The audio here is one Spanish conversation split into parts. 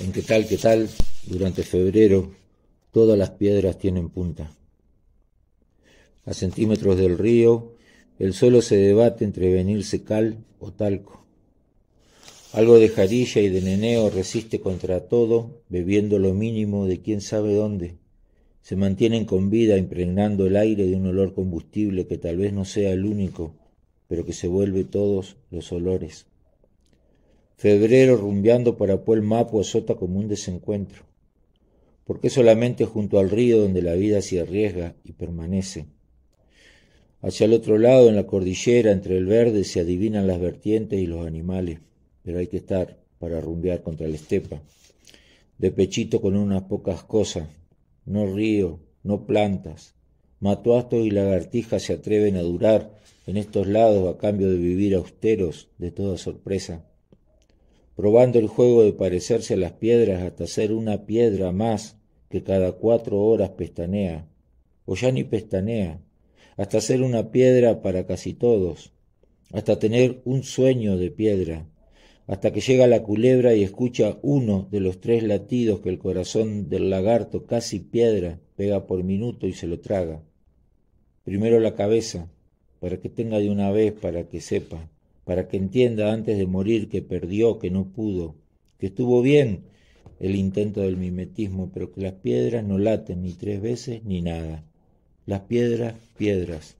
En que tal, que tal, durante febrero todas las piedras tienen punta. A centímetros del río, el suelo se debate entre venirse cal o talco. Algo de jarilla y de neneo resiste contra todo, bebiendo lo mínimo de quién sabe dónde. Se mantienen con vida impregnando el aire de un olor combustible que tal vez no sea el único, pero que se vuelve todos los olores. Febrero rumbeando para Mapo azota como un desencuentro. Porque solamente junto al río donde la vida se arriesga y permanece? Hacia el otro lado, en la cordillera, entre el verde, se adivinan las vertientes y los animales, pero hay que estar para rumbear contra la estepa. De pechito con unas pocas cosas, no río, no plantas. Matuastos y lagartijas se atreven a durar en estos lados a cambio de vivir austeros de toda sorpresa probando el juego de parecerse a las piedras hasta ser una piedra más que cada cuatro horas pestanea, o ya ni pestanea, hasta ser una piedra para casi todos, hasta tener un sueño de piedra, hasta que llega la culebra y escucha uno de los tres latidos que el corazón del lagarto casi piedra pega por minuto y se lo traga. Primero la cabeza, para que tenga de una vez, para que sepa para que entienda antes de morir que perdió, que no pudo, que estuvo bien el intento del mimetismo, pero que las piedras no laten ni tres veces ni nada. Las piedras, piedras,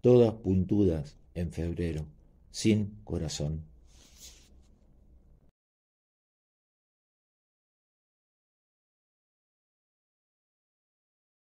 todas puntudas en febrero, sin corazón.